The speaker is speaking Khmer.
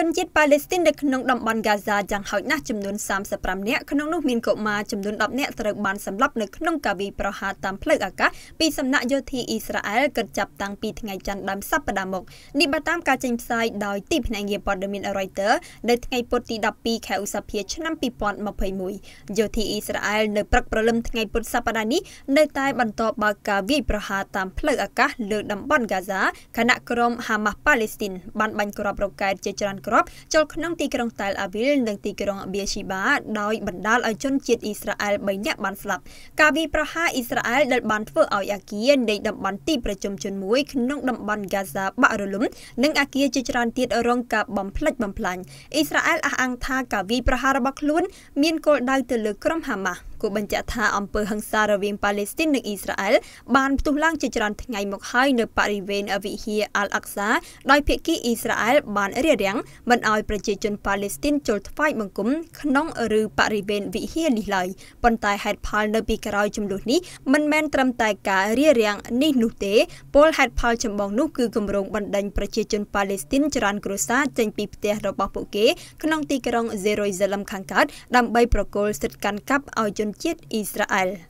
ជនជាតិប៉ាឡេស្ទីននៅក្នុងតំបន់ហ្គាហ្សាយ៉ាងហោចណាស់ចំនួន35នាក់ក្នុងនោះមានកុមារចំនួន10នាក់ត្រូវបានសម្លាប់នៅក្នុងការវាយប្រហារតាមផ្លូវអាកាសពីសំណាក់យោធាអ៊ីស្រាអែលគិតចាប់តាំងពីថ្ងៃច័ន្ទដើមសប្តាហ៍មកនេះបើតាមការចេញផ្សាយដោយទីភ្នាក់ងារព័ត៌មាន Reuters នៅថ្ងៃពុធទី12ខែឧសភាឆ្នាំ2021យោធាអ៊ីស្រាអែលនៅព្រឹកព្រលឹមថ្ងៃពុធសប្តាហ៍នេះនៅតែបន្តបើកការវាយប្រហារតាមផ្លូវអាកាសលើតំបន់ហ្គាហ្សាខណៈក្រុមហាម៉ាស់ប៉ាឡេស្ទីនបានបាញ់គ្រាប់រ៉ុកែតជាច្រើនគ្រាប់ចូលក្នុងទីក្រុងតែលអាវីលនិងទីក្រុងបៀឈីបាដោយបណ្ដាលឲ្យជនជាតិអ៊ីស្រាអែល3នាក់បានស្លាប់ ការវាយប្រហារអ៊ីស្រាអែលដែលបានធ្វើឲ្យអាគារនៃតំបន់ទីប្រជុំជនមួយក្នុងតំបន់ហ្គាហ្សាបាក់រលំនិងអាគារជាច្រើនទៀតរង ការបំផ្លិចបំផ្លាញអ៊ីស្រាអែលអះអាង ថាការវាយប្រហាររបស់ខ្លួន មានគោលដៅទៅលើក្រុមហាម៉ាស់ក៏បញ្ជាក់ថាអំពើហិង្សារវាងប៉ាឡេស្ទីននិងអ៊ីស្រាអែលបានផ្ទុះឡើងជាច្រើនថ្ងៃមកហើយនៅបរិវេណវិហារអាល់អាក់សាដោយភាគីអ៊ីស្រាអែលបានរារាំងមិនឲ្យប្រជាជនប៉ាឡេស្ទីនចូលថ្វាយបង្គំ ក្នុងឬបរិវេណវិហារនេះឡើយប៉ុន្តែហេតុផលនៅពីក្រោយចំនួននេះមិនមែនត្រឹមតែការរារាំងនេះនោះទេពលហេតុផលចម្បងនោះគឺគម្រោងបណ្ដេញប្រជាជនប៉ាឡេស្ទីនច្រើនគ្រួសារចេញពីផ្ទះរបស់ពួកគេក្នុងទីក្រុងសេរុយសែឡឹមខាងកើតដើម្បីប្រគល់សិទ្ធិកាន់កាប់ឲ្យជន Rakyat Israel.